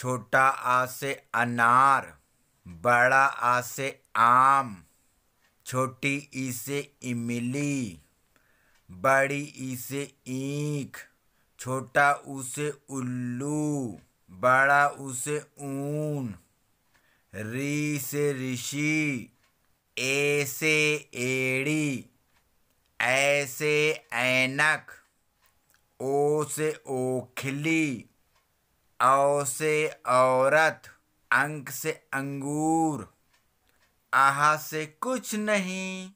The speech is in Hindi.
छोटा आ से अनार बड़ा आ से आम छोटी ई से इमली बड़ी ई से ईख छोटा ऊ से उल्लू बड़ा ऊ से ऊन री से ऋषि ए से एड़ी ऐ से ऐनक ओ से ओखली औ से औरत अंक से अंगूर आहा से कुछ नहीं